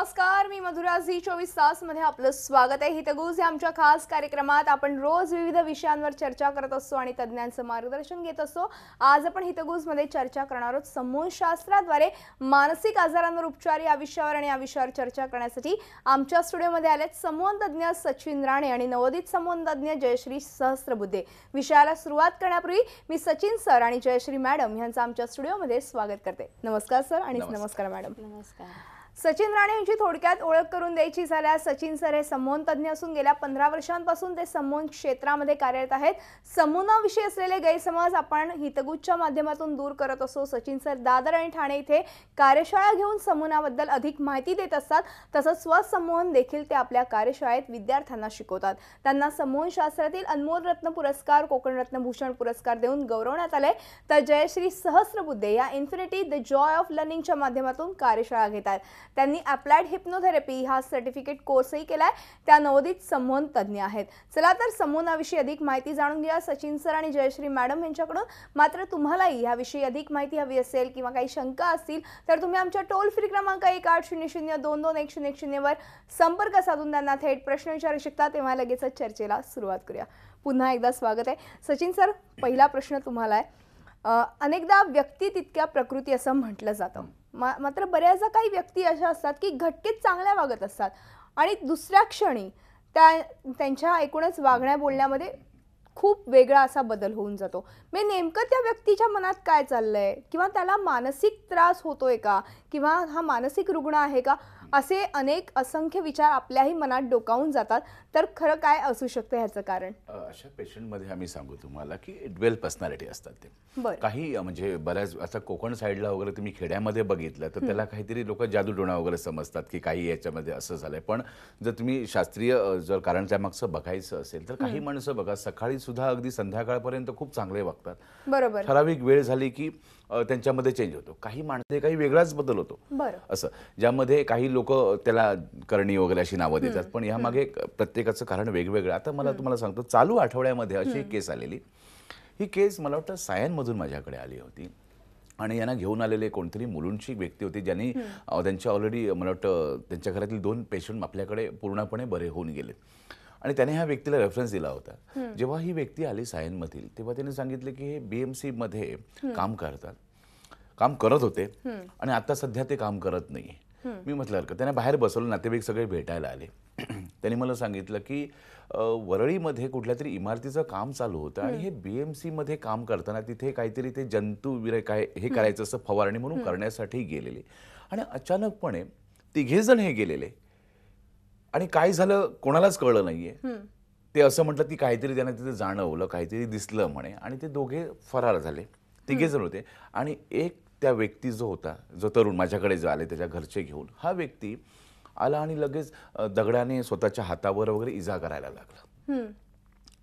नमस्कार मी मधुरा झी चोवीस मध्ये आपलं स्वागत आहे हितगुज या आमच्या खास कार्यक्रमात आपण रोज विविध विषयांवर चर्चा करत असतो आणि तज्ज्ञांचं मार्गदर्शन घेत असतो आज आपण हितगुजमध्ये चर्चा करणार आहोत समूहशास्त्राद्वारे मानसिक आजारांवर उपचार या विषयावर आणि या विषयावर चर्चा करण्यासाठी आमच्या स्टुडिओमध्ये आलेत तज्ञ सचिन राणे आणि नवोदित समूह तज्ञ जयश्री सहस्त्रबुद्धे विषयाला सुरुवात करण्यापूर्वी मी सचिन सर आणि जयश्री मॅडम यांचं आमच्या स्टुडिओमध्ये स्वागत करते नमस्कार सर आणि नमस्कार मॅडम नमस्कार सचिन राणे यांची थोडक्यात ओळख करून द्यायची झाल्यास सचिन सर हे समोहन तज्ज्ञ असून गेल्या पंधरा वर्षांपासून ते समोहन क्षेत्रामध्ये कार्यरत आहेत समूनाविषयी असलेले गैरसमज आपण हितगुच्छच्या माध्यमातून दूर करत असो सचिन सर दादर आणि ठाणे इथे कार्यशाळा घेऊन समूनाबद्दल अधिक माहिती देत असतात तसंच स्वसंमोहन देखील ते आपल्या कार्यशाळेत विद्यार्थ्यांना शिकवतात त्यांना समोहन शास्त्रातील अनमोल रत्न पुरस्कार कोकण रत्नभूषण पुरस्कार देऊन गौरवण्यात आले तर जयश्री सहस्रबुद्धे या इन्फिनिटी द जॉय ऑफ लर्निंगच्या माध्यमातून कार्यशाळा घेतात त्यांनी अप्लायड हिप्नोथेरपी हा सर्टिफिकेट कोर्सही केला आहे त्या नवोदित समोहन तज्ज्ञ आहेत चला तर समोहनाविषयी अधिक माहिती जाणून घ्या सचिन सर आणि जयश्री मॅडम यांच्याकडून मात्र तुम्हालाही याविषयी अधिक माहिती हवी असेल किंवा काही शंका असतील तर तुम्ही आमच्या टोल फ्री क्रमांक एक आठ शून्य शून्य दोन दोन एक शून्य एक शून्यवर संपर्क साधून त्यांना थेट प्रश्न विचारू शकता तेव्हा लगेचच चर्चेला सुरुवात करूया पुन्हा एकदा स्वागत आहे सचिन सर पहिला प्रश्न तुम्हाला आहे अनेकदा व्यक्ती तितक्या प्रकृती असं म्हटलं जातं मा मात्र बऱ्याचदा काही व्यक्ती अशा असतात की घटकेत चांगल्या वागत असतात आणि दुसऱ्या क्षणी त्या त्यांच्या एकूणच वागण्या बोलण्यामध्ये खूप वेगळा असा बदल होऊन जातो मी म्हणजे नेमकं त्या व्यक्तीच्या मनात काय चाललं आहे किंवा त्याला मानसिक त्रास होतोय का किंवा हा मानसिक रुग्ण आहे का असे अनेक असंख्य विचार आपल्याही मनात डोकावून जातात तर खरं काय असू शकतं ह्याचं कारण अशा पेशंटमध्ये आम्ही सांगू तुम्हाला की ड्वेल पर्सनॅलिटी असतात ते काही म्हणजे बऱ्याच असं कोकण साईडला वगैरे तुम्ही खेड्यामध्ये बघितलं तर त्याला काहीतरी लोक डोणा वगैरे समजतात की काही याच्यामध्ये असं झालंय पण जर तुम्ही शास्त्रीय जर कारण त्यामागचं बघायचं असेल तर काही माणसं बघा सकाळी सुद्धा अगदी संध्याकाळपर्यंत खूप चांगले वागतात बरोबर ठराविक वेळ झाली की त्यांच्यामध्ये चेंज होतो काही माणसे काही वेगळाच बदल होतो असं ज्यामध्ये काही लोक त्याला करणी वगैरे अशी नावं देतात पण यामागे प्रत्येकाचं कारण वेगवेगळं आता मला तुम्हाला सांगतो चालू आठवड्यामध्ये अशी केस आलेली ही केस मला वाटतं सायनमधून माझ्याकडे आली होती आणि यांना घेऊन आलेले कोणतरी मुलूंची व्यक्ती होती ज्यांनी त्यांच्या ऑलरेडी मला वाटतं त्यांच्या घरातील दोन पेशंट आपल्याकडे पूर्णपणे बरे होऊन गेले आणि त्याने ह्या व्यक्तीला रेफरन्स दिला होता जेव्हा ही व्यक्ती आली सायनमधील तेव्हा त्याने सांगितले की हे बीएमसी मध्ये काम करतात काम करत होते आणि आता सध्या ते काम करत नाही मी म्हटलं हरकत त्याने बाहेर बसवलं नातेवाईक सगळे भेटायला आले त्यांनी मला सांगितलं की वरळीमध्ये कुठल्या तरी इमारतीचं काम चालू होतं आणि हे बीएमसी मध्ये काम करताना तिथे काहीतरी ते जंतू काय हे करायचं असं फवारणी म्हणून करण्यासाठी गेलेले आणि अचानकपणे तिघे जण हे गेलेले आणि काय झालं कोणालाच कळलं नाहीये ते असं म्हटलं की काहीतरी त्यांना तिथे जाणवलं काहीतरी दिसलं म्हणे आणि ते दोघे फरार झाले तिघे जण होते आणि एक त्या व्यक्ती जो होता जो तरुण माझ्याकडे जो आले त्याच्या घरचे घेऊन हा व्यक्ती आला आणि लगेच दगडाने स्वतःच्या हातावर वगैरे इजा करायला लागला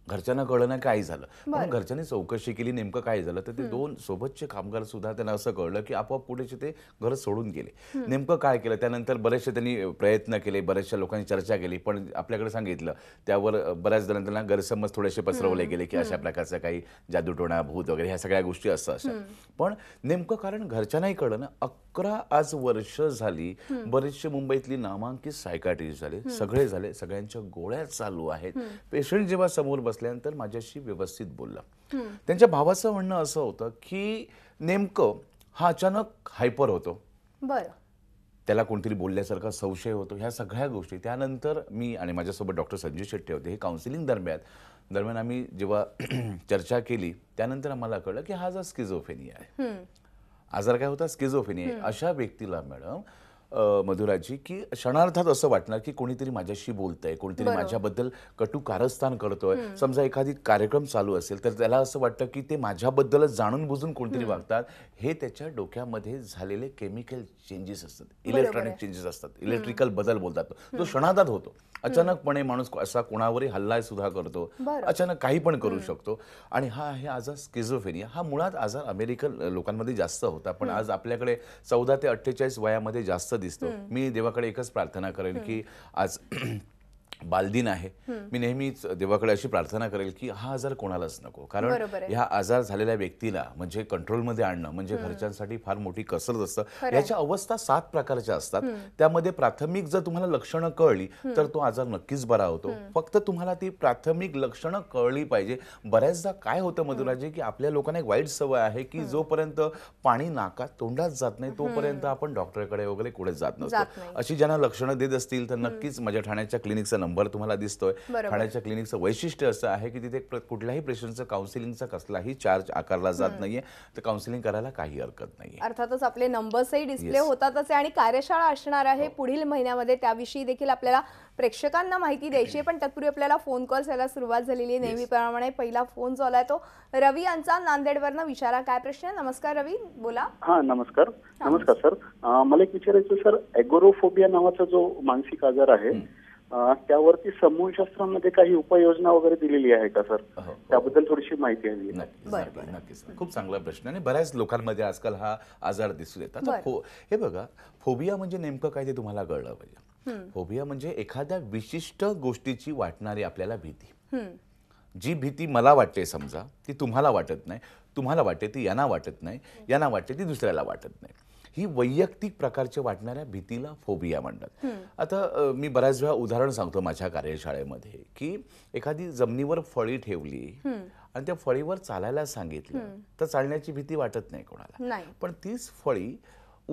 घरच्यांना कळलं नाही काय झालं म्हणून घरच्यांनी चौकशी केली नेमकं काय झालं तर ते दोन सोबतचे कामगार सुद्धा त्यांना असं कळलं की आपोआप पुढेचे ते घर सोडून गेले नेमकं काय केलं त्यानंतर बरेचसे त्यांनी प्रयत्न केले बऱ्याचशा लोकांनी चर्चा केली पण आपल्याकडे सांगितलं त्यावर बऱ्याच जणांना त्यांना गैरसमज थोडेसे पसरवले गेले की अशा प्रकारचं काही जादूटोणा भूत वगैरे ह्या सगळ्या गोष्टी असं अशा पण नेमकं कारण घरच्यांनाही कळलं ना अकरा आज वर्ष झाली बरेचशे मुंबईतली नामांकित सायकाट्रिस्ट झाले सगळे झाले सगळ्यांच्या गोळ्या चालू आहेत पेशंट जेव्हा समोर बस बसल्यानंतर माझ्याशी व्यवस्थित बोलला त्यांच्या भावाचं म्हणणं असं होतं की नेमकं हा अचानक हायपर होतो बरं त्याला कोणतरी बोलल्यासारखा संशय होतो ह्या सगळ्या गोष्टी त्यानंतर मी आणि माझ्यासोबत डॉक्टर संजय शेट्टी होते हे काउन्सिलिंग दरम्यान दरम्यान आम्ही जेव्हा चर्चा केली त्यानंतर आम्हाला कळलं की हा जो स्किझोफेनिया आहे आजार काय होता स्किझोफेनिया अशा व्यक्तीला मॅडम मधुराजी की क्षणार्थात असं वाटणार की कोणीतरी माझ्याशी बोलतंय कोणीतरी माझ्याबद्दल कटू कारस्थान करतोय समजा एखादी कार्यक्रम चालू असेल तर त्याला असं वाटतं की ते माझ्याबद्दलच जाणून बुजून कोणीतरी वागतात हे त्याच्या डोक्यामध्ये झालेले केमिकल चेंजेस असतात इलेक्ट्रॉनिक चेंजेस असतात इलेक्ट्रिकल बदल बोलतात तो क्षणार्थात होतो अचानकपणे माणूस असा कोणावरही हल्ला सुद्धा करतो अचानक काही पण करू शकतो आणि हा आहे आजार स्किझोफेनिया हा मुळात आजार अमेरिकन लोकांमध्ये जास्त होता पण आज आपल्याकडे चौदा ते अठ्ठेचाळीस वयामध्ये जास्त दिसतो मी देवाकडे एकच प्रार्थना करेन की आज बालदिन आहे मी नेहमीच देवाकडे अशी प्रार्थना करेल की हा आजार कोणालाच नको कारण ह्या आजार झालेल्या व्यक्तीला म्हणजे कंट्रोलमध्ये आणणं म्हणजे घरच्यांसाठी फार मोठी कसरत असतं याच्या अवस्था सात प्रकारच्या असतात त्यामध्ये प्राथमिक जर तुम्हाला लक्षणं कळली तर तो आजार नक्कीच बरा होतो फक्त तुम्हाला ती प्राथमिक लक्षणं कळली पाहिजे बऱ्याचदा काय होतं मधुराजी की आपल्या लोकांना एक वाईट सवय आहे की जोपर्यंत पाणी नाकात तोंडात जात नाही तोपर्यंत आपण डॉक्टरकडे वगैरे कुठे जात नसतो अशी ज्यांना लक्षणं देत असतील तर नक्कीच माझ्या ठाण्याच्या क्लिनिकचा नंबर तुम्हाला दिसतोय ठाण्याच्या क्लिनिकचं वैशिष्ट्य असं आहे की तिथे कुठल्याही पेशंटचं काउन्सिलिंगचा कसलाही चार्ज आकारला जात नाहीये तर काउन्सिलिंग करायला काही हरकत नाही अर्थातच आपले नंबर्सही डिस्प्ले होतातच आणि कार्यशाळा असणार आहे हो. पुढील महिन्यामध्ये त्याविषयी देखील आपल्याला प्रेक्षकांना माहिती द्यायची आहे पण तत्पूर्वी आपल्याला फोन कॉल यायला सुरुवात झालेली आहे नेहमीप्रमाणे पहिला फोन जो आलाय तो रवी यांचा नांदेडवरनं विचारा काय प्रश्न नमस्कार रवी बोला हा नमस्कार नमस्कार सर मला एक विचारायचं सर एगोरोफोबिया नावाचा जो मानसिक आजार आहे त्यावरती शास्त्रामध्ये काही उपाययोजना वगैरे दिलेली आहे का सर त्याबद्दल थोडीशी माहिती हवी नक्कीच नक्कीच खूप चांगला प्रश्न आणि बऱ्याच लोकांमध्ये आजकाल हा आजार दिसून येतात हे बघा फोबिया म्हणजे नेमकं काय ते तुम्हाला कळलं पाहिजे फोबिया म्हणजे एखाद्या विशिष्ट गोष्टीची वाटणारी आपल्याला भीती जी भीती मला वाटते समजा ती तुम्हाला वाटत नाही तुम्हाला वाटते ती यांना वाटत नाही यांना वाटते ती दुसऱ्याला वाटत नाही ही वैयक्तिक प्रकारच्या वाटणाऱ्या भीतीला फोबिया म्हणतात आता मी बऱ्याच वेळा उदाहरण सांगतो माझ्या कार्यशाळेमध्ये की एखादी जमिनीवर फळी ठेवली आणि त्या फळीवर चालायला सांगितलं तर चालण्याची भीती वाटत नाही कोणाला पण तीच फळी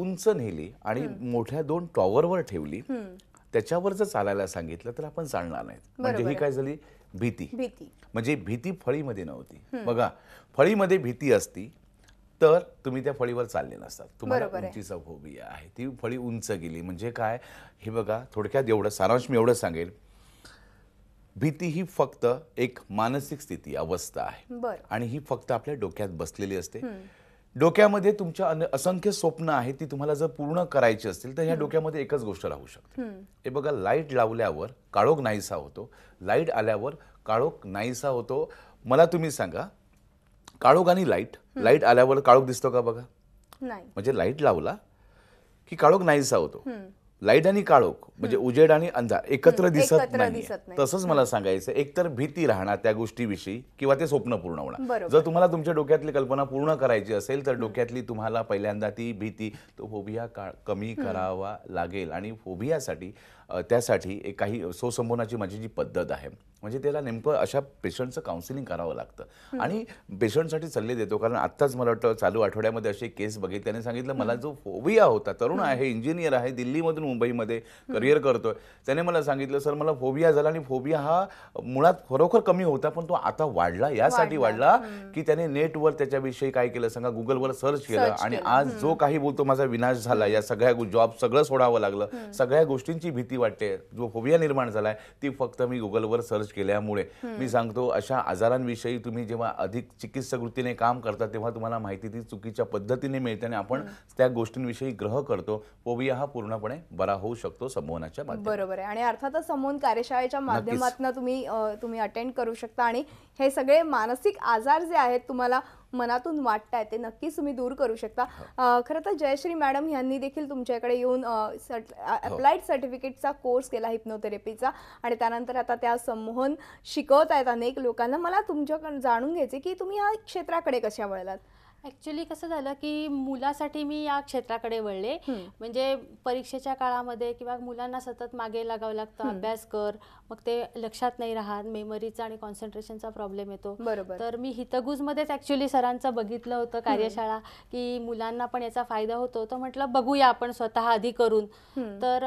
उंच नेली आणि मोठ्या दोन टॉवरवर ठेवली त्याच्यावर जर चालायला सांगितलं तर आपण चालणार नाहीत म्हणजे ही काय झाली भीती म्हणजे भीती फळीमध्ये नव्हती बघा फळीमध्ये भीती असती तर तुम्ही त्या फळीवर चालले नसतात तुम्हाला उंचीचा फोबिया आहे ती फळी उंच गेली म्हणजे काय हे बघा थोडक्यात एवढं सारांश मी एवढं सांगेल भीती ही फक्त एक मानसिक स्थिती अवस्था आहे आणि ही फक्त आपल्या डोक्यात बसलेली असते डोक्यामध्ये तुमच्या असंख्य स्वप्न आहेत ती तुम्हाला जर पूर्ण करायची असतील तर ह्या डोक्यामध्ये एकच गोष्ट राहू शकते हे बघा लाईट लावल्यावर काळोख नाहीसा होतो लाईट आल्यावर काळोख नाहीसा होतो मला तुम्ही सांगा काळोख आणि लाईट लाईट आल्यावर काळोख दिसतो का बघा म्हणजे लाईट लावला की काळोख नाहीसा होतो लाईट आणि काळोख म्हणजे उजेड आणि अंधार एकत्र दिसत नाही तसंच मला सांगायचं एकतर भीती राहणार त्या गोष्टीविषयी किंवा ते स्वप्न पूर्ण होणार जर तुम्हाला तुमच्या डोक्यातली कल्पना पूर्ण करायची असेल तर डोक्यातली तुम्हाला पहिल्यांदा ती भीती तो फोबिया कमी करावा लागेल आणि फोबियासाठी त्यासाठी एक काही सोसंबोनाची माझी जी पद्धत आहे म्हणजे त्याला नेमकं अशा पेशंटचं काउन्सिलिंग करावं लागतं आणि पेशंटसाठी सल्ले देतो कारण आत्ताच मला वाटतं चालू आठवड्यामध्ये असे केस बघितले त्याने सांगितलं मला जो फोबिया होता तरुण आहे इंजिनियर आहे दिल्लीमधून मुंबईमध्ये करिअर करतोय त्याने मला सांगितलं सर मला फोबिया झाला आणि फोबिया हा मुळात खरोखर कमी होता पण तो आता वाढला यासाठी वाढला की त्याने नेटवर त्याच्याविषयी काय केलं सांगा गुगलवर सर्च केलं आणि आज जो काही बोलतो माझा विनाश झाला या सगळ्या जॉब सगळं सोडावं लागलं सगळ्या गोष्टींची भीती वाटते जो फोबिया निर्माण झालाय ती फक्त मी गुगलवर सर्च केल्यामुळे मी सांगतो अशा आजारांविषयी तुम्ही जेव्हा अधिक चिकित्सक वृत्तीने काम करता तेव्हा तुम्हाला माहिती ती चुकीच्या पद्धतीने मिळते आणि आपण त्या गोष्टींविषयी ग्रह करतो पोविया हा पूर्णपणे बरा होऊ शकतो संमोहनाच्या बरोबर आहे आणि अर्थातच संमोहन कार्यशाळेच्या माध्यमातून तुम्ही तुम्ही अटेंड करू शकता आणि हे सगळे मानसिक आजार जे आहेत तुम्हाला मनातून आहे ते नक्कीच तुम्ही दूर करू शकता हो. खरं तर जयश्री मॅडम यांनी देखील तुमच्याकडे येऊन अप्लाइड सर्टिफिकेटचा कोर्स केला हिप्नोथेरपीचा आणि त्यानंतर आता त्या संमोहन शिकवत आहेत अनेक लोकांना मला तुमच्याकडून जाणून घ्यायचे की तुम्ही या क्षेत्राकडे कशा वळलात ऍक्च्युली कसं झालं की मुलासाठी मी या क्षेत्राकडे वळले म्हणजे परीक्षेच्या काळामध्ये किंवा मुलांना सतत मागे लागावं लागतं अभ्यास कर मग ते लक्षात नाही राहत मेमरीचा आणि कॉन्सन्ट्रेशनचा प्रॉब्लेम येतो बरोबर तर मी हितगुजमध्येच ऍक्च्युली सरांचं बघितलं होतं कार्यशाळा की मुलांना पण याचा फायदा होतो तर म्हटलं बघूया आपण स्वतः आधी करून तर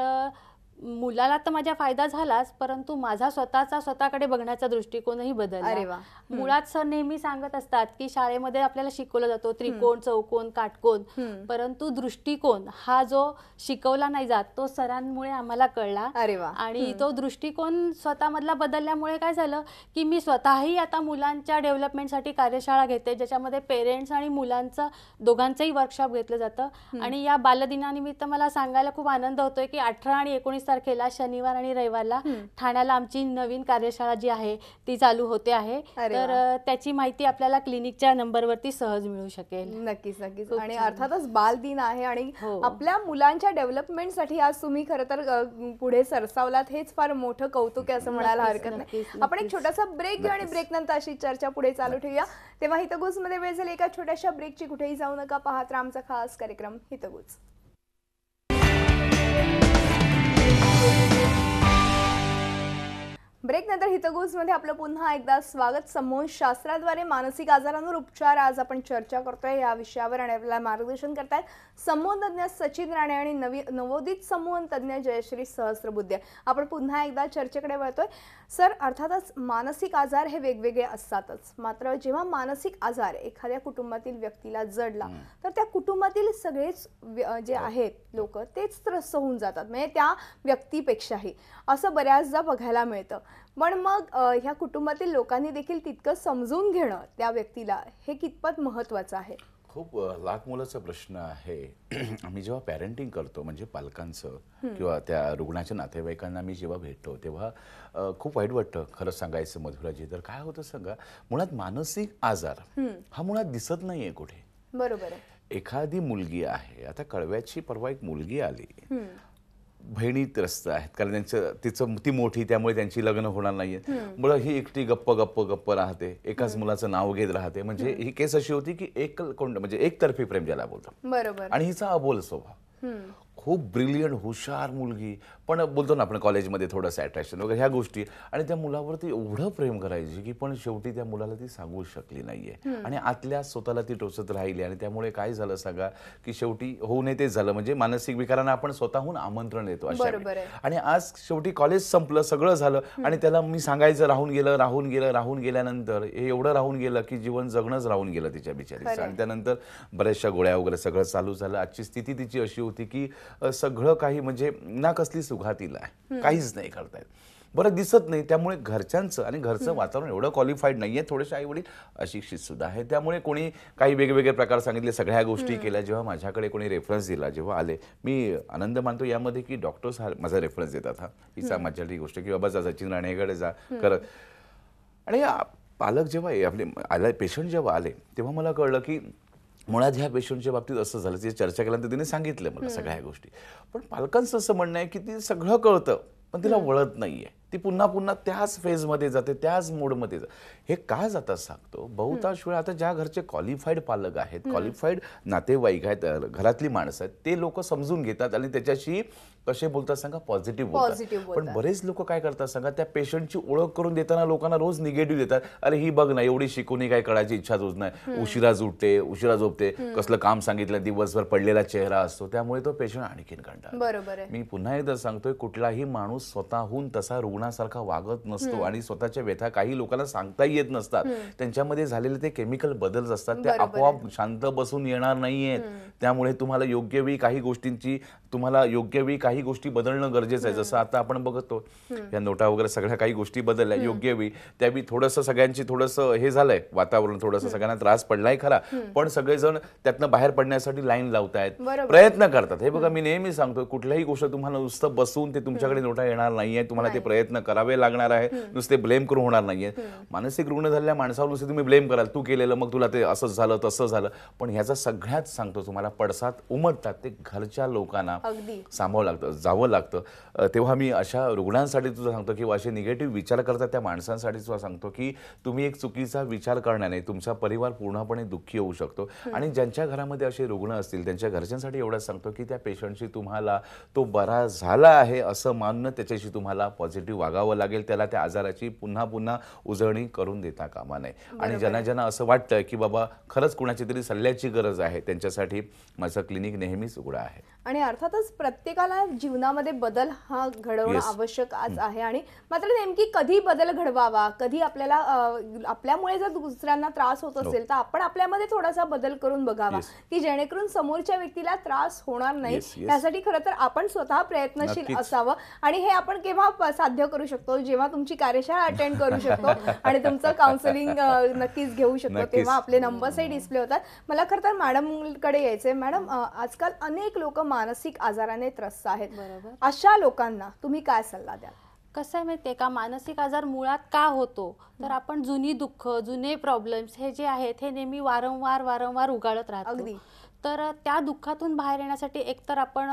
मुलाला तर माझ्या फायदा झालाच परंतु माझा स्वतःचा स्वतःकडे बघण्याचा दृष्टिकोनही अरे बदलला मुळात सर नेहमी सांगत असतात की शाळेमध्ये आपल्याला शिकवला जातो त्रिकोण चौकोन काटकोन परंतु दृष्टिकोन हा जो शिकवला नाही जात तो सरांमुळे आम्हाला कळला अरे वा आणि तो दृष्टिकोन स्वतःमधला बदलल्यामुळे काय झालं की मी स्वतःही आता मुलांच्या डेव्हलपमेंटसाठी कार्यशाळा घेते ज्याच्यामध्ये पेरेंट्स आणि मुलांचं दोघांचंही वर्कशॉप घेतलं जातं आणि या बालदिनानिमित्त मला सांगायला खूप आनंद होतोय की अठरा आणि एकोणीस तारखेला शनिवार आणि रविवारला ठाण्याला आमची नवीन कार्यशाळा जी आहे ती चालू होते आहे तर त्याची माहिती आपल्याला क्लिनिकच्या नंबरवरती सहज मिळू शकेल नक्कीच नक्कीच आणि अर्थातच बाल दिन आहे आणि हो. आपल्या मुलांच्या डेव्हलपमेंट साठी आज तुम्ही खरं तर पुढे सरसावलात हेच फार मोठं कौतुक आहे असं म्हणायला हरकत नाही आपण एक छोटासा ब्रेक घेऊ आणि ब्रेक नंतर अशी चर्चा पुढे चालू ठेवूया तेव्हा हितगुज मध्ये वेळ झाली एका छोट्याशा ब्रेकची कुठेही जाऊ नका पाहत आमचा खास कार्यक्रम हितगुज Thank you. ब्रेकनंतर हितगुजमध्ये आपलं पुन्हा एकदा स्वागत समूह शास्त्राद्वारे मानसिक आजारांवर उपचार आज आपण चर्चा करतोय या विषयावर आणि आपल्याला मार्गदर्शन करतायत तज्ञ सचिन राणे आणि नवी नवोदित समूह तज्ज्ञ जयश्री सहस्रबुद्धे आपण पुन्हा एकदा चर्चेकडे वळतोय सर अर्थातच मानसिक आजार हे वेगवेगळे असतातच मात्र जेव्हा मानसिक आजार एखाद्या कुटुंबातील व्यक्तीला जडला तर त्या कुटुंबातील सगळेच जे हो. आहेत लोक तेच त्रस्त होऊन जातात म्हणजे त्या व्यक्तीपेक्षाही असं बऱ्याचदा बघायला मिळतं पण मग ह्या कुटुंबातील लोकांनी देखील तितकं समजून घेणं त्या व्यक्तीला हे कितपत महत्त्वाचं आहे खूप लाख मुलाचा प्रश्न आहे आम्ही जेव्हा पॅरेंटिंग करतो म्हणजे पालकांचं किंवा त्या रुग्णाच्या नातेवाईकांना आम्ही जेव्हा भेटतो तेव्हा खूप वाईट वाटतं खरं सांगायचं मधुराजी तर काय होतं सांगा मुळात मानसिक आजार हा मुळात दिसत नाही कुठे बरोबर एखादी मुलगी आहे आता कळव्याची परवा एक मुलगी आली बहिणी त्रस्त आहेत कारण त्यांचं तिचं ती मोठी त्यामुळे त्यांची लग्न होणार नाहीये मुळे ही एकटी गप्प गप्प गप्प राहते एकाच मुलाचं नाव घेत राहते म्हणजे ही केस अशी होती की एक कोण म्हणजे एकतर्फी प्रेम ज्याला बोलतो बरोबर आणि हिचा अबोल स्वभाव खूप ब्रिलियंट हुशार मुलगी पण बोलतो ना आपण कॉलेजमध्ये थोडंसं अट्रॅक्शन वगैरे ह्या गोष्टी आणि त्या मुलावरती एवढं प्रेम करायची की पण शेवटी त्या मुलाला ती सांगू शकली नाहीये आणि आतल्या स्वतःला ती टोचत राहिली आणि त्यामुळे काय झालं सांगा की शेवटी होऊ नये ते झालं म्हणजे मानसिक विकारांना आपण स्वतःहून आमंत्रण देतो अशा आणि आज शेवटी कॉलेज संपलं सगळं झालं आणि त्याला मी सांगायचं राहून गेलं राहून गेलं राहून गेल्यानंतर हे एवढं राहून गेलं की जीवन जगणंच राहून गेलं तिच्या बिचारीचं आणि त्यानंतर बऱ्याचशा गोळ्या वगैरे सगळं चालू झालं आजची स्थिती तिची अशी होती की सगळं काही म्हणजे ना कसली सुघातीला आहे काहीच नाही करतायत बरं दिसत नाही त्यामुळे घरच्यांचं आणि घरचं वातावरण एवढं क्वालिफाईड नाही आहे थोडेसे आई वडील अशिक्षित सुद्धा आहे त्यामुळे कोणी काही वेगवेगळे प्रकार सांगितले सगळ्या गोष्टी केल्या जेव्हा माझ्याकडे कोणी रेफरन्स दिला जेव्हा आले मी आनंद मानतो यामध्ये की डॉक्टर्स हा माझा रेफरन्स देतात हा हिचा माझ्यासाठी गोष्ट की बाबा जा सचिन राणेकडे जा करत आणि पालक जेव्हा आपले आला पेशंट जेव्हा आले तेव्हा मला कळलं की मुळात ह्या पेशंटच्या बाबतीत असं झालं ती चर्चा केल्यानंतर तिने सांगितलं मला सगळ्या गोष्टी पण पालकांचं असं म्हणणं आहे की ती सगळं कळतं पण तिला वळत नाही आहे ती पुन्हा पुन्हा त्याच फेजमध्ये जाते त्याच मोडमध्ये जाते हे का जाता सांगतो बहुतांश वेळा आता ज्या घरचे क्वालिफाईड पालक आहेत क्वालिफाईड नातेवाईक आहेत घरातली माणसं आहेत ते लोक समजून घेतात आणि त्याच्याशी कसे बोलतात सांगा पॉझिटिव्ह बोलतात पण बरेच लोक काय करतात सांगा त्या पेशंटची ओळख करून देताना लोकांना रोज निगेटिव्ह देतात अरे ही बघ ना एवढी शिकूनही काय करायची इच्छा होत नाही उशिरा झुटते उशिरा झोपते कसलं काम सांगितलं दिवसभर पडलेला चेहरा असतो त्यामुळे तो पेशंट आणखीन कंटाळ बरोबर मी पुन्हा एकदा सांगतोय कुठलाही माणूस स्वतःहून तसा रुग्णासारखा वागत नसतो आणि स्वतःच्या व्यथा काही लोकांना सांगता येत नसतात त्यांच्यामध्ये झालेले ते केमिकल बदल असतात ते आपोआप शांत बसून येणार नाहीयेत त्यामुळे तुम्हाला योग्य वेळी काही गोष्टींची तुम्हाला योग्य वेळी काही गोष्टी बदलणं गरजेचं आहे जसं आता आपण बघतो या नोटा वगैरे सगळ्या काही गोष्टी बदलल्या योग्य वेळी त्यावेळी थोडंसं सगळ्यांची थोडंसं हे झालंय वातावरण थोडंसं सगळ्यांना त्रास पडलाय खरा पण सगळेजण त्यातनं बाहेर पडण्यासाठी लाईन लावतायत प्रयत्न करतात हे बघा मी नेहमी सांगतो कुठल्याही गोष्ट तुम्हाला नुसतं बसून ते तुमच्याकडे नोटा येणार नाहीये तुम्हाला ते प्रयत्न करावे लागणार आहे नुसते ब्लेम करून होणार नाहीये मानसिक रुग्ण झालेल्या माणसावर नुसते तुम्ही ब्लेम कराल तू केलेलं मग तुला ते असंच झालं तसं झालं पण ह्याचा सगळ्यात सांगतो तुम्हाला पडसात उमटतात ते घरच्या लोकांना अगदी सामावं लागतं जावं लागतं तेव्हा मी अशा रुग्णांसाठी तुझं सांगतो किंवा असे निगेटिव्ह विचार करता त्या माणसांसाठी सुद्धा सांगतो की तुम्ही एक चुकीचा विचार करण्याने तुमचा परिवार पूर्णपणे दुःखी होऊ शकतो आणि ज्यांच्या घरामध्ये असे रुग्ण असतील त्यांच्या घरच्यांसाठी एवढंच सांगतो की त्या पेशंटशी तुम्हाला तो बरा झाला आहे असं मानणं त्याच्याशी तुम्हाला पॉझिटिव्ह वागावं लागेल त्याला त्या आजाराची पुन्हा पुन्हा उजळणी करून देता कामा नये आणि ज्यांना ज्यांना असं वाटतं की बाबा खरंच कुणाची तरी सल्ल्याची गरज आहे त्यांच्यासाठी माझं क्लिनिक नेहमीच उघडं आहे आणि अर्थात अर्थातच प्रत्येकाला जीवनामध्ये बदल हा घडवणं आवश्यक आज आहे आणि मात्र नेमकी कधी बदल घडवावा कधी आपल्याला आपल्यामुळे जर दुसऱ्यांना त्रास होत हो. असेल तर आपण आपल्यामध्ये थोडासा बदल करून बघावा की जेणेकरून समोरच्या व्यक्तीला त्रास होणार नाही त्यासाठी खरं तर आपण स्वतः प्रयत्नशील असावं आणि हे आपण केव्हा साध्य करू शकतो जेव्हा तुमची कार्यशाळा अटेंड करू शकतो आणि तुमचं काउन्सिलिंग नक्कीच घेऊ शकतो तेव्हा आपले नंबर्सही डिस्प्ले होतात मला खरं तर मॅडमकडे यायचंय मॅडम आजकाल अनेक लोक मानसिक आजाराने त्रस्त आहेत बरोबर अशा लोकांना तुम्ही काय सल्ला द्याल कसं आहे माहितीये का मानसिक आजार मुळात का होतो तर आपण जुनी दुःख जुने प्रॉब्लेम्स हे जे आहेत हे नेहमी वारंवार वारंवार उगाळत राहतो अगदी तर त्या दुःखातून बाहेर येण्यासाठी एकतर आपण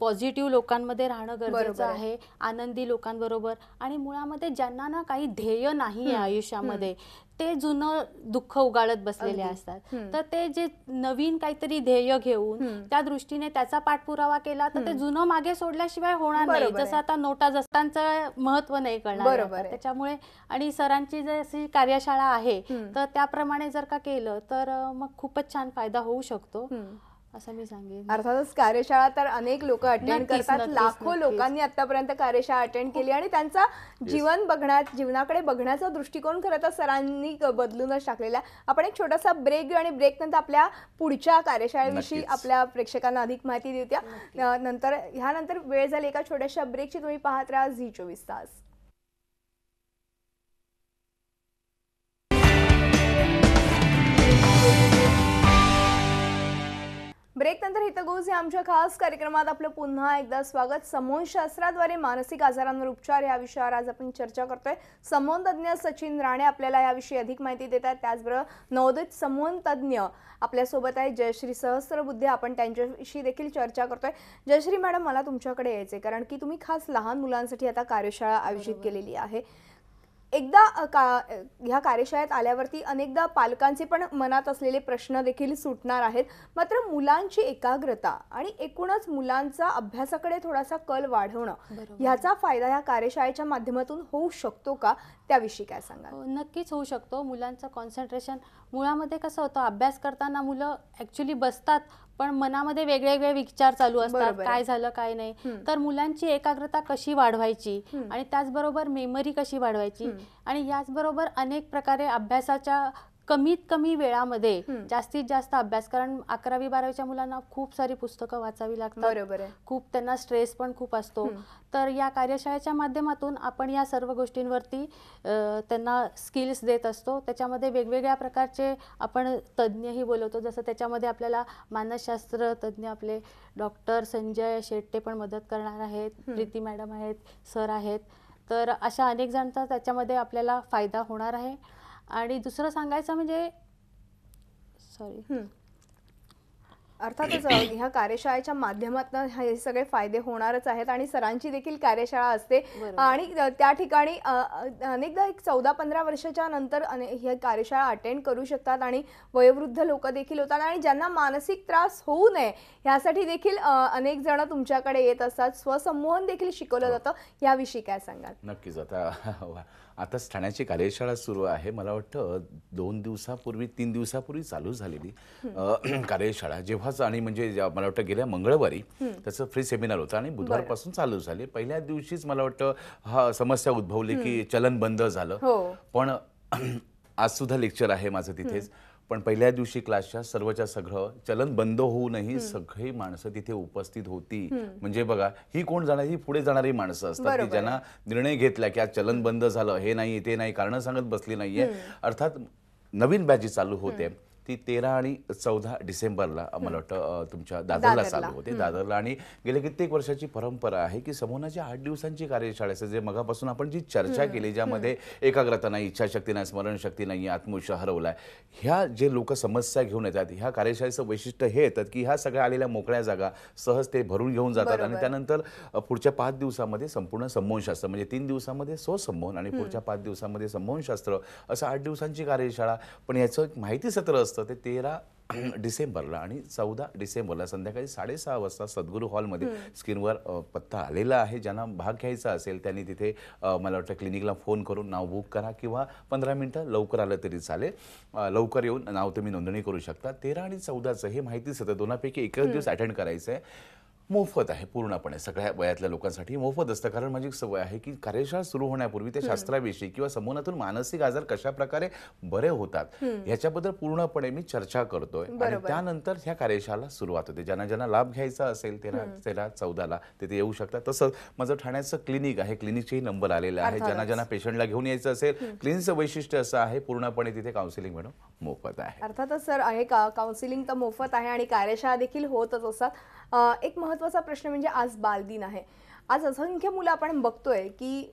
पॉझिटिव्ह लोकांमध्ये राहणं गरजेचं आहे आनंदी लोकांबरोबर आणि मुळामध्ये ज्यांना ना काही ध्येय नाही आयुष्यामध्ये ते जुनं दुःख उगाळत बसलेले असतात तर ते जे नवीन काहीतरी ध्येय घेऊन त्या दृष्टीने त्याचा पाठपुरावा केला तर ते जुनं मागे सोडल्याशिवाय होणार नाही जसं आता नोटा जस्तांचं महत्व नाही कळणार त्याच्यामुळे आणि सरांची जशी कार्यशाळा आहे तर त्याप्रमाणे जर का केलं तर मग खूपच छान फायदा होऊ शकतो असं मी सांगेन अर्थातच कार्यशाळा तर अनेक लोक अटेंड करतात लाखो लोकांनी आतापर्यंत कार्यशाळा अटेंड केली आणि त्यांचा जीवन बघण्या जीवनाकडे बघण्याचा दृष्टिकोन खरं तर सरांनी बदलूनच टाकलेला आपण एक छोटासा ब्रेक घेऊ आणि ब्रेक नंतर आपल्या पुढच्या कार्यशाळेविषयी आपल्या प्रेक्षकांना अधिक माहिती देऊ त्या नंतर ह्यानंतर वेळ झाली एका छोट्याशा ब्रेकची तुम्ही पाहत राहा झी चोवीस तास गोज या आमच्या खास कार्यक्रमात आपलं पुन्हा एकदा स्वागत समोनशास्त्राद्वारे शास्त्राद्वारे मानसिक आजारांवर उपचार या विषयावर आज आपण चर्चा करतोय समोन तज्ज्ञ सचिन राणे आपल्याला याविषयी अधिक माहिती देत आहेत त्याचबरोबर नवोदित समोन तज्ज्ञ आपल्यासोबत आहे जयश्री सहस्रबुद्धे आपण त्यांच्याशी देखील चर्चा करतोय जयश्री मॅडम मला तुमच्याकडे यायचे कारण की तुम्ही खास लहान मुलांसाठी आता कार्यशाळा आयोजित केलेली आहे एकदा का ह्या कार्यशाळेत आल्यावरती अनेकदा पालकांचे पण मनात असलेले प्रश्न देखील सुटणार आहेत मात्र मुलांची एकाग्रता आणि एकूणच मुलांचा अभ्यासाकडे थोडासा कल वाढवणं ह्याचा फायदा ह्या कार्यशाळेच्या माध्यमातून होऊ शकतो का त्याविषयी काय सांगा हो, नक्कीच होऊ शकतो मुलांचं कॉन्सन्ट्रेशन मुळामध्ये कसं होतं अभ्यास करताना मुलं ॲक्च्युली बसतात पण मनामध्ये वेगवेगळे विचार चालू असतात काय झालं काय नाही तर मुलांची एकाग्रता कशी वाढवायची आणि त्याचबरोबर मेमरी कशी वाढवायची आणि याचबरोबर अनेक प्रकारे अभ्यासाच्या कमीत कमी वेळामध्ये जास्तीत जास्त अभ्यास कारण अकरावी बारावीच्या मुलांना खूप सारी पुस्तकं वाचावी लागतात बरोबर खूप त्यांना स्ट्रेस पण खूप असतो तर या कार्यशाळेच्या माध्यमातून आपण या सर्व गोष्टींवरती त्यांना स्किल्स देत असतो त्याच्यामध्ये वेगवेगळ्या प्रकारचे आपण तज्ज्ञही बोलवतो जसं त्याच्यामध्ये आपल्याला मानसशास्त्र तज्ज्ञ आपले डॉक्टर संजय शेट्टे पण मदत करणार आहेत प्रीती मॅडम आहेत सर आहेत तर अशा अनेक जणांचा त्याच्यामध्ये आपल्याला फायदा होणार आहे आणि दुसरं सांगायचं म्हणजे सॉरी अर्थातच ह्या कार्यशाळेच्या माध्यमातून हे सगळे फायदे होणारच आहेत आणि सरांची देखील कार्यशाळा असते आणि त्या ठिकाणी अनेकदा एक चौदा पंधरा वर्षाच्या नंतर ह्या कार्यशाळा अटेंड करू शकतात आणि वयोवृद्ध लोक देखील होतात आणि ज्यांना मानसिक त्रास होऊ नये ह्यासाठी देखील अनेक जण तुमच्याकडे येत असतात स्वसंमोहन देखील शिकवलं हो. जातं याविषयी काय सांगाल नक्कीच आता आता ठाण्याची कार्यशाळा सुरू आहे मला वाटतं दोन दिवसापूर्वी तीन दिवसापूर्वी चालू झालेली कार्यशाळा जेव्हाच आणि म्हणजे मला वाटतं गेल्या मंगळवारी त्याचं फ्री सेमिनार होतं आणि बुधवारपासून चालू झाले पहिल्या दिवशीच मला वाटतं हा समस्या उद्भवली की चलन बंद झालं हो. पण आज सुद्धा लेक्चर आहे माझं तिथेच पण पहिल्या दिवशी क्लासच्या सर्वच्या सगळं चलन बंद होऊनही सगळी माणसं तिथे उपस्थित होती म्हणजे बघा ही कोण जाणार ही पुढे जाणारी माणसं असतात की ज्यांना निर्णय घेतला की आज चलन बंद झालं हे नाही ते नाही कारण सांगत बसली नाहीये अर्थात नवीन बॅची चालू होते ती तेरा आणि चौदा डिसेंबरला मला वाटतं तुमच्या दादरला चालू होते दादरला आणि गेल्या कित्येक वर्षाची परंपरा आहे की समूहाच्या आठ दिवसांची कार्यशाळा असते जे मगापासून आपण जी चर्चा केली ज्यामध्ये एकाग्रता नाही इच्छाशक्ती नाही स्मरणशक्ती नाही आत्मविश्वास हरवलाय ह्या जे लोक समस्या घेऊन येतात ह्या कार्यशाळेचं वैशिष्ट्य हे येतात की ह्या सगळ्या आलेल्या मोकळ्या जागा सहज ते भरून घेऊन जातात आणि त्यानंतर पुढच्या पाच दिवसामध्ये संपूर्ण संमोहनशास्त्र म्हणजे तीन दिवसामध्ये स्वसंमोहन आणि पुढच्या पाच दिवसामध्ये संमोहनशास्त्र असं आठ दिवसांची कार्यशाळा पण याचं माहिती सत्र असतं असतं ते तेरा डिसेंबरला आणि चौदा डिसेंबरला संध्याकाळी साडेसहा वाजता सद्गुरू हॉलमध्ये स्क्रीनवर पत्ता आलेला आहे ज्यांना भाग घ्यायचा असेल त्यांनी तिथे मला वाटतं क्लिनिकला फोन करून नाव बुक करा किंवा पंधरा मिनटं लवकर आलं तरी चालेल लवकर येऊन नाव तुम्ही नोंदणी करू शकता तेरा आणि चौदाचं हे माहिती सतत दोनापैकी एकच दिवस अटेंड करायचं आहे मोफत आहे पूर्णपणे सगळ्या वयातल्या लोकांसाठी मोफत असतं कारण माझी सवय आहे की कार्यशाळा सुरू होण्यापूर्वी ते शास्त्राविषयी किंवा समूहातून मानसिक आजार कशा प्रकारे बरे होतात ह्याच्याबद्दल पूर्णपणे मी चर्चा करतोय आणि त्यानंतर ह्या कार्यशाळा सुरुवात होते ज्यांना ज्यांना लाभ घ्यायचा असेल त्यांना त्याला चौदाला तिथे येऊ शकतात तसंच माझं ठाण्याचं क्लिनिक आहे क्लिनिकचेही नंबर आलेले आहे ज्यांना ज्यांना पेशंटला घेऊन यायचं असेल क्लिनिकचं वैशिष्ट्य असं आहे पूर्णपणे तिथे काउन्सिलिंग मिळून मोफत आहे अर्थातच सर आहे काउन्सिलिंग तर मोफत आहे आणि कार्यशाळा देखील होतच असतात एक महत्त्वाचा प्रश्न म्हणजे आज बालदिन आहे आज असंख्य मुलं आपण बघतोय की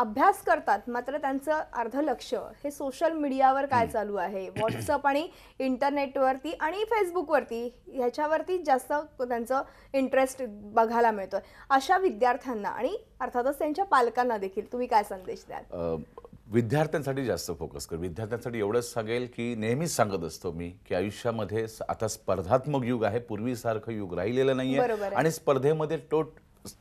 अभ्यास करतात मात्र त्यांचं अर्ध लक्ष हे सोशल मीडियावर काय चालू आहे व्हॉट्सअप आणि इंटरनेटवरती आणि फेसबुकवरती ह्याच्यावरती जास्त त्यांचं इंटरेस्ट बघायला मिळतोय अशा विद्यार्थ्यांना आणि अर्थातच त्यांच्या पालकांना देखील तुम्ही काय संदेश द्याल विद्यार्थ्यांसाठी जास्त फोकस कर विद्यार्थ्यांसाठी एवढंच सांगेल की नेहमीच सांगत असतो मी की आयुष्यामध्ये आता स्पर्धात्मक युग आहे पूर्वीसारखं युग राहिलेलं नाहीये आणि स्पर्धेमध्ये टोट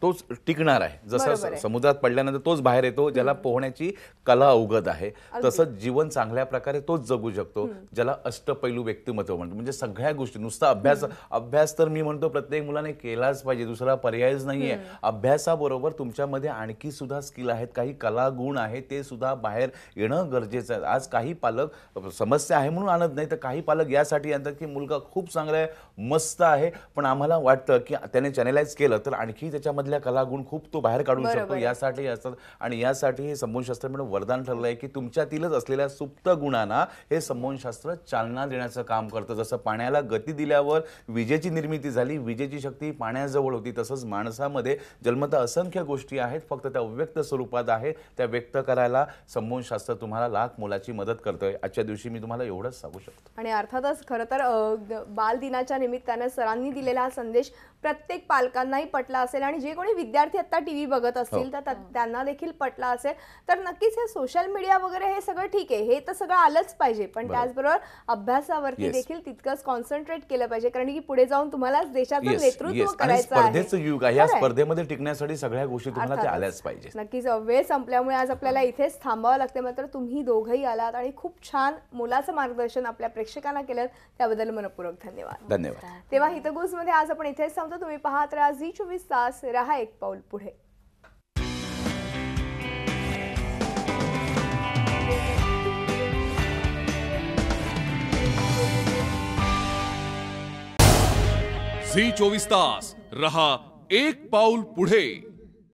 तोच टिकणार आहे जसं समुद्रात पडल्यानंतर तोच बाहेर येतो ज्याला पोहण्याची कला अवगत आहे तसंच जीवन चांगल्या प्रकारे तोच जगू शकतो ज्याला अष्टपैलू व्यक्तिमत्व म्हणतो म्हणजे सगळ्या गोष्टी नुसता अभ्यास अभ्यास तर मी म्हणतो प्रत्येक मुलाने केलाच पाहिजे दुसरा पर्यायच नाही आहे अभ्यासाबरोबर तुमच्यामध्ये आणखी सुद्धा स्किल आहेत काही कला गुण आहेत ते सुद्धा बाहेर येणं गरजेचं आहे आज काही पालक समस्या आहे म्हणून आणत नाही तर काही पालक यासाठी आणतात की मुलगा खूप चांगला आहे मस्त आहे पण आम्हाला वाटतं की त्याने चॅनलाइज केलं तर आणखी त्याच्या त्याच्यामधल्या कलागुण खूप तो बाहेर काढू शकतो यासाठी असतात आणि यासाठी हे संबोधशास्त्र म्हणून वरदान ठरलं आहे की तुमच्यातीलच असलेल्या सुप्त गुणांना हे संबोधशास्त्र चालना देण्याचं काम करतं जसं पाण्याला गती दिल्यावर विजेची निर्मिती झाली विजेची शक्ती पाण्याजवळ होती तसंच माणसामध्ये जन्मता असंख्य गोष्टी आहेत फक्त त्या अव्यक्त स्वरूपात आहे त्या व्यक्त करायला संबोधशास्त्र तुम्हाला लाख मोलाची मदत करतोय आजच्या दिवशी मी तुम्हाला एवढंच सांगू शकतो आणि अर्थातच खरं तर बालदिनाच्या निमित्ताने सरांनी दिलेला हा संदेश प्रत्येक पालकांनाही पटला असेल आणि जे म्हणजे कोणी विद्यार्थी आता टीव्ही बघत हो. असतील तर हो. त्यांना देखील पटला असेल तर नक्कीच हे सोशल मीडिया वगैरे हे सगळं ठीक आहे हे तर सगळं आलंच पाहिजे पण त्याचबरोबर अभ्यासावरती देखील तितकंच कॉन्सन्ट्रेट केलं पाहिजे कारण की पुढे जाऊन तुम्हाला देशाचं नेतृत्व करायचं युग आहे या स्पर्धेमध्ये टिकण्यासाठी सगळ्या गोष्टी तुम्हाला आल्याच पाहिजे नक्कीच वेळ संपल्यामुळे आज आपल्याला इथेच थांबावं लागते मात्र तुम्ही दोघंही आलात आणि खूप छान मुलाचं मार्गदर्शन आपल्या प्रेक्षकांना केलं त्याबद्दल मनपूर्वक धन्यवाद धन्यवाद तेव्हा हितगुजमध्ये आज आपण इथेच थांबतो तुम्ही पाहत राहा झी चोवीस तास रहा एक पाऊल पुढे झी चोवीस तास रहा एक पाऊल पुढे